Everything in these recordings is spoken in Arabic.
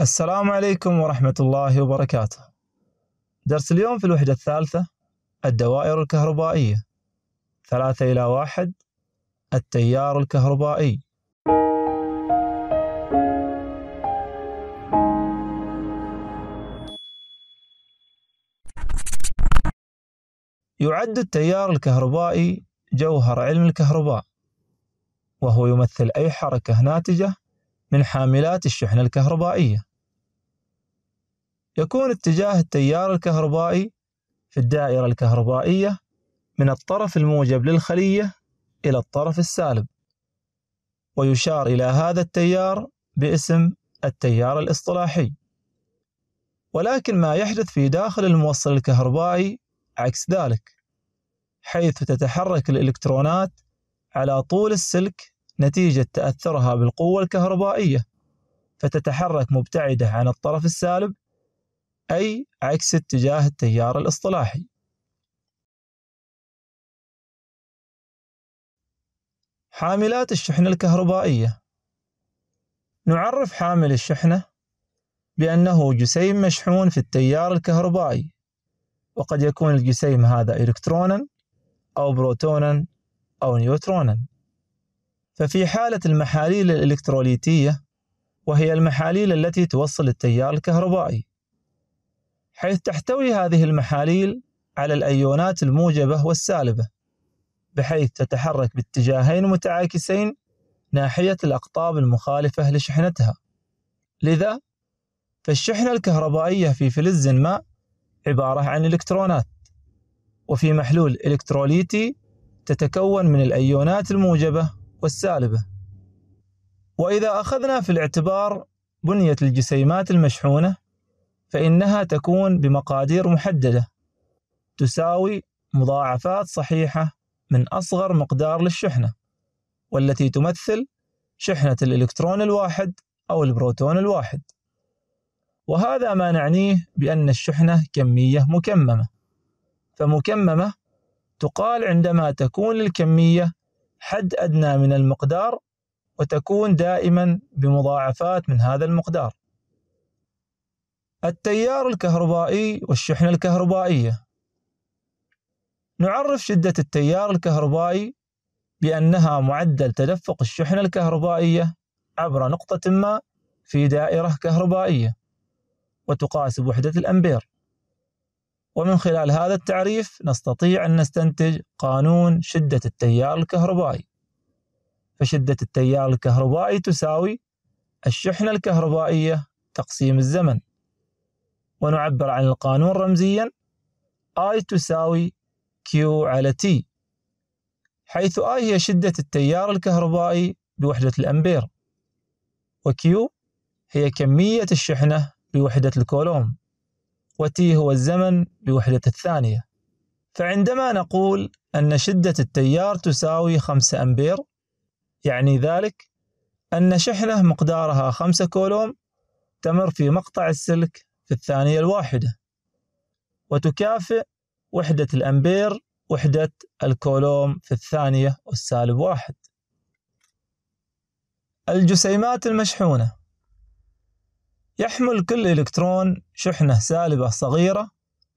السلام عليكم ورحمة الله وبركاته. درس اليوم في الوحدة الثالثة الدوائر الكهربائية ثلاثة إلى واحد التيار الكهربائي يعد التيار الكهربائي جوهر علم الكهرباء وهو يمثل أي حركة ناتجة من حاملات الشحنة الكهربائية يكون اتجاه التيار الكهربائي في الدائرة الكهربائية من الطرف الموجب للخلية إلى الطرف السالب ويشار إلى هذا التيار باسم التيار الاصطلاحي ولكن ما يحدث في داخل الموصل الكهربائي عكس ذلك حيث تتحرك الإلكترونات على طول السلك نتيجة تأثرها بالقوة الكهربائية فتتحرك مبتعدة عن الطرف السالب أي عكس اتجاه التيار الاصطلاحي حاملات الشحنة الكهربائية نعرف حامل الشحنة بأنه جسيم مشحون في التيار الكهربائي وقد يكون الجسيم هذا إلكترونا أو بروتونا أو نيوترونا ففي حالة المحاليل الإلكتروليتية وهي المحاليل التي توصل التيار الكهربائي حيث تحتوي هذه المحاليل على الأيونات الموجبة والسالبة بحيث تتحرك باتجاهين متعاكسين ناحية الأقطاب المخالفة لشحنتها لذا فالشحنة الكهربائية في فلز ما عبارة عن إلكترونات وفي محلول إلكتروليتي تتكون من الأيونات الموجبة والسالبة وإذا أخذنا في الاعتبار بنية الجسيمات المشحونة فإنها تكون بمقادير محددة تساوي مضاعفات صحيحة من أصغر مقدار للشحنة والتي تمثل شحنة الإلكترون الواحد أو البروتون الواحد وهذا ما نعنيه بأن الشحنة كمية مكممة فمكممة تقال عندما تكون الكمية حد أدنى من المقدار وتكون دائما بمضاعفات من هذا المقدار التيار الكهربائي والشحنة الكهربائية نعرف شدة التيار الكهربائي بأنها معدل تدفق الشحنة الكهربائية عبر نقطة ما في دائرة كهربائية وتقاس بوحدة الأمبير ومن خلال هذا التعريف نستطيع أن نستنتج قانون شدة التيار الكهربائي فشدة التيار الكهربائي تساوي الشحنة الكهربائية تقسيم الزمن ونعبر عن القانون رمزيا I تساوي Q على T حيث I هي شدة التيار الكهربائي بوحدة الأمبير وQ هي كمية الشحنة بوحدة الكولوم وT هو الزمن بوحدة الثانية فعندما نقول أن شدة التيار تساوي 5 أمبير يعني ذلك أن شحنة مقدارها 5 كولوم تمر في مقطع السلك في الثانية الواحدة وتكافئ وحدة الأمبير وحدة الكولوم في الثانية والسالب واحد الجسيمات المشحونة يحمل كل إلكترون شحنة سالبة صغيرة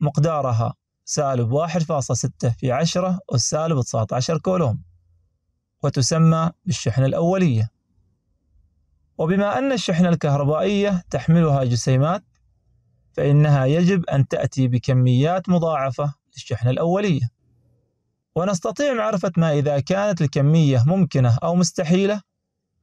مقدارها سالب واحد فاصلة ستة في عشرة والسالب تسعة عشر كولوم وتسمى بالشحنة الأولية وبما أن الشحنة الكهربائية تحملها جسيمات فإنها يجب أن تأتي بكميات مضاعفة للشحنة الأولية ونستطيع معرفة ما إذا كانت الكمية ممكنة أو مستحيلة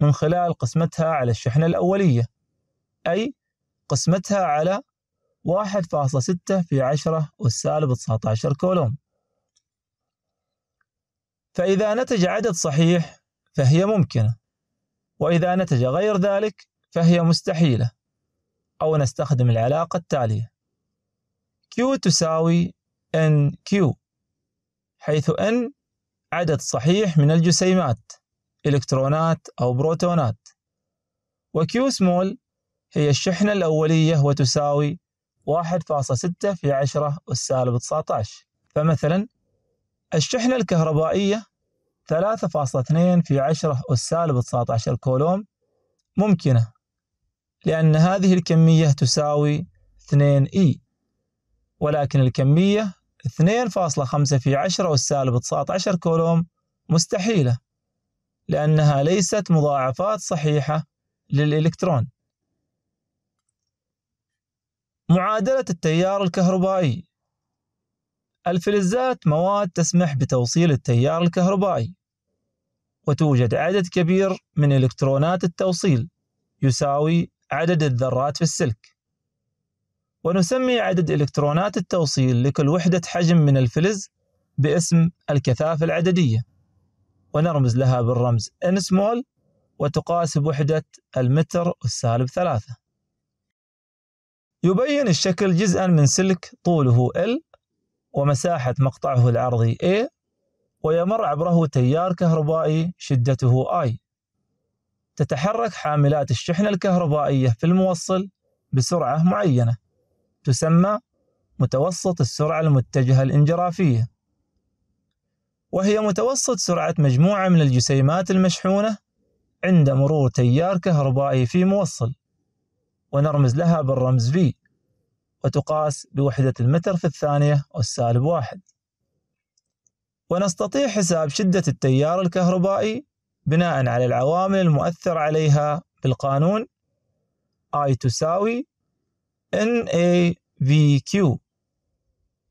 من خلال قسمتها على الشحنة الأولية أي قسمتها على 1.6 في 10 والسالب 19 كولوم فإذا نتج عدد صحيح فهي ممكنة وإذا نتج غير ذلك فهي مستحيلة أو نستخدم العلاقة التالية Q تساوي NQ حيث N عدد صحيح من الجسيمات إلكترونات أو بروتونات وQ سمول هي الشحنة الأولية وتساوي 1.6 في 10 والسالب 19 فمثلا الشحنة الكهربائية 3.2 في 10 والسالب 19 كولوم ممكنة لأن هذه الكمية تساوي 2E ولكن الكمية 2.5 في 10 والسالب 19 كولوم مستحيلة لأنها ليست مضاعفات صحيحة للإلكترون معادلة التيار الكهربائي الفلزات مواد تسمح بتوصيل التيار الكهربائي وتوجد عدد كبير من إلكترونات التوصيل يساوي عدد الذرات في السلك ونسمي عدد إلكترونات التوصيل لكل وحدة حجم من الفلز باسم الكثافة العددية ونرمز لها بالرمز N small وتقاس بوحدة المتر والسالب ثلاثة يبين الشكل جزءا من سلك طوله L ومساحة مقطعه العرضي A ويمر عبره تيار كهربائي شدته I تتحرك حاملات الشحنة الكهربائية في الموصل بسرعة معينة تسمى متوسط السرعة المتجهة الانجرافية وهي متوسط سرعة مجموعة من الجسيمات المشحونة عند مرور تيار كهربائي في موصل ونرمز لها بالرمز V وتقاس بوحدة المتر في الثانية والسالب واحد ونستطيع حساب شدة التيار الكهربائي بناء على العوامل المؤثر عليها بالقانون I تساوي NaVQ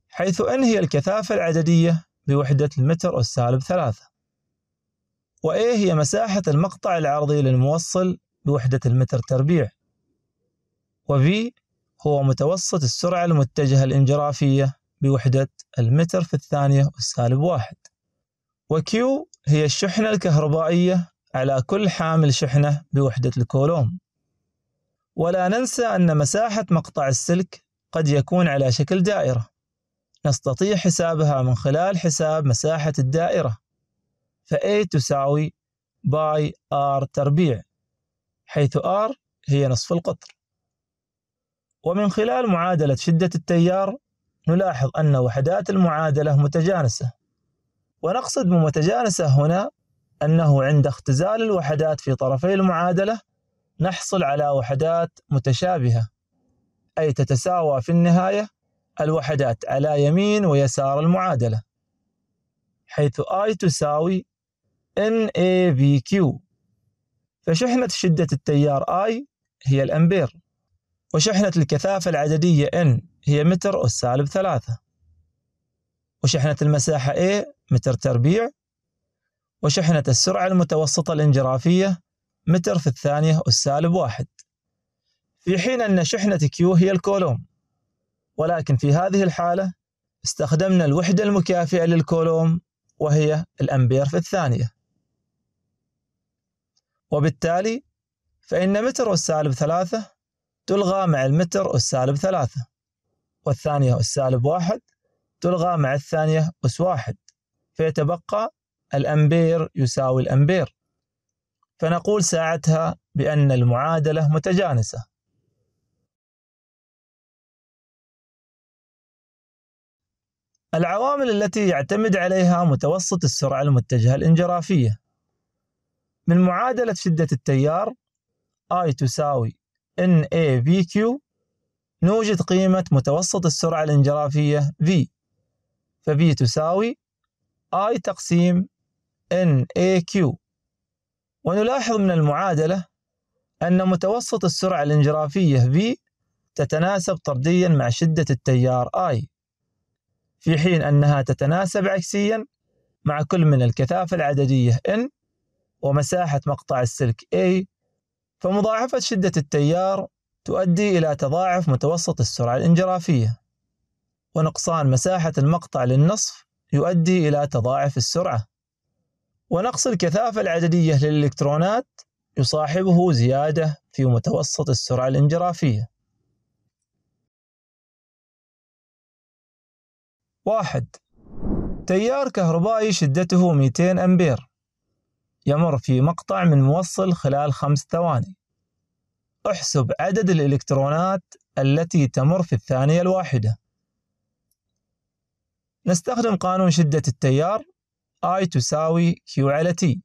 حيث N هي الكثافة العددية بوحدة المتر السالب ثلاثة و A هي مساحة المقطع العرضي للموصل بوحدة المتر تربيع و V هو متوسط السرعة المتجهة الانجرافية بوحدة المتر في الثانية والسالب واحد و Q هي الشحنة الكهربائية على كل حامل شحنة بوحدة الكولوم ولا ننسى أن مساحة مقطع السلك قد يكون على شكل دائرة نستطيع حسابها من خلال حساب مساحة الدائرة فA تساوي باي R تربيع حيث R هي نصف القطر ومن خلال معادلة شدة التيار نلاحظ أن وحدات المعادلة متجانسة ونقصد بمتجانسة هنا أنه عند اختزال الوحدات في طرفي المعادلة نحصل على وحدات متشابهة أي تتساوى في النهاية الوحدات على يمين ويسار المعادلة حيث I تساوي NAVQ فشحنة شدة التيار I هي الأمبير وشحنة الكثافة العددية N هي متر أس سالب ثلاثة وشحنة المساحة A متر تربيع وشحنة السرعة المتوسطة الانجرافية متر في الثانية السالب واحد في حين أن شحنة كيو هي الكولوم ولكن في هذه الحالة استخدمنا الوحدة المكافئة للكولوم وهي الأمبير في الثانية وبالتالي فإن متر السالب ثلاثة تلغى مع المتر السالب ثلاثة والثانية السالب واحد تلغى مع الثانية أس واحد فيتبقى الأمبير يساوي الأمبير فنقول ساعتها بأن المعادلة متجانسة العوامل التي يعتمد عليها متوسط السرعة المتجهة الانجرافية من معادلة شدة التيار I تساوي NAVQ نوجد قيمة متوسط السرعة الانجرافية V فV تساوي I تقسيم N A Q ونلاحظ من المعادلة أن متوسط السرعة الانجرافية V تتناسب طرديا مع شدة التيار I في حين أنها تتناسب عكسيا مع كل من الكثافة العددية N ومساحة مقطع السلك A فمضاعفة شدة التيار تؤدي إلى تضاعف متوسط السرعة الانجرافية ونقصان مساحة المقطع للنصف يؤدي إلى تضاعف السرعة ونقص الكثافة العددية للإلكترونات يصاحبه زيادة في متوسط السرعة الانجرافية واحد تيار كهربائي شدته 200 أمبير يمر في مقطع من موصل خلال خمس ثواني احسب عدد الإلكترونات التي تمر في الثانية الواحدة نستخدم قانون شدة التيار I تساوي Q على T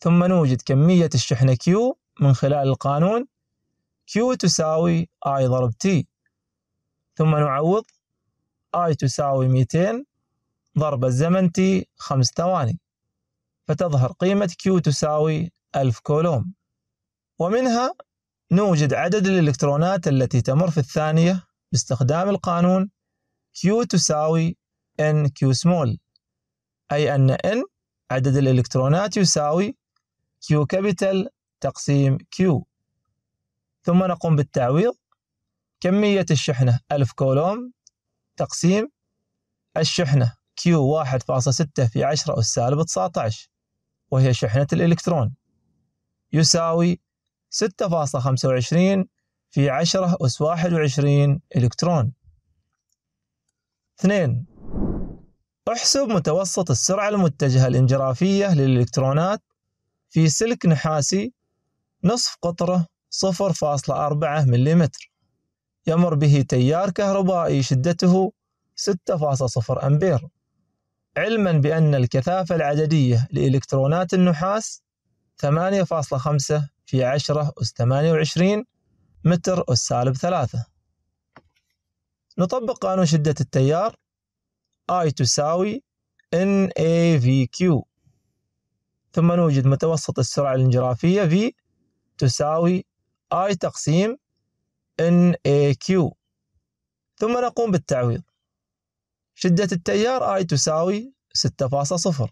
ثم نوجد كمية الشحنة Q من خلال القانون Q تساوي I ضرب T ثم نعوض I تساوي 200 ضرب الزمن T خمس ثواني فتظهر قيمة Q تساوي 1000 كولوم ومنها نوجد عدد الإلكترونات التي تمر في الثانية باستخدام القانون Q تساوي n q small أي أن n عدد الإلكترونات يساوي q capital تقسيم q ثم نقوم بالتعويض كمية الشحنة 1000 كولوم تقسيم الشحنة Q 1.6 في 10 أس سالب 19 وهي شحنة الإلكترون يساوي 6.25 في 10 أس 21 إلكترون 2 احسب متوسط السرعة المتجهة الانجرافية للإلكترونات في سلك نحاسي نصف قطره 0.4 ملم يمر به تيار كهربائي شدته 6.0 أمبير علما بأن الكثافة العددية لإلكترونات النحاس 8.5 في 10 أس 28 متر أس سالب 3 نطبق قانون شدة التيار I تساوي NAVQ إيه ثم نوجد متوسط السرعة الانجرافية V تساوي I تقسيم NAQ إيه ثم نقوم بالتعويض شدة التيار I تساوي 6.0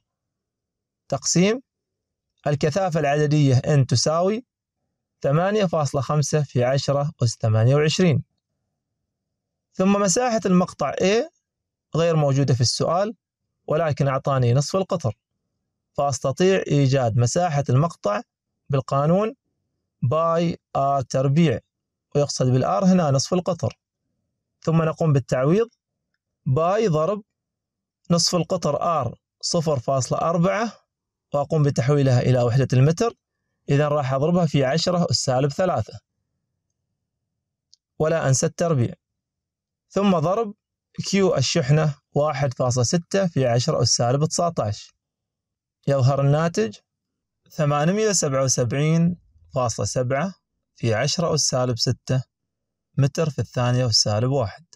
تقسيم الكثافة العددية N تساوي 8.5 في 10 أس 28 ثم مساحة المقطع A غير موجودة في السؤال ولكن أعطاني نصف القطر فأستطيع إيجاد مساحة المقطع بالقانون باي آر تربيع ويقصد بالآر هنا نصف القطر ثم نقوم بالتعويض باي ضرب نصف القطر آر 0.4 وأقوم بتحويلها إلى وحدة المتر إذا راح أضربها في عشرة السالب ثلاثة ولا أنسى التربيع ثم ضرب Q الشحنة 1.6 في 10 أس سالب 19 يظهر الناتج 877.7 في 10 أس سالب 6 متر في الثانية أس سالب 1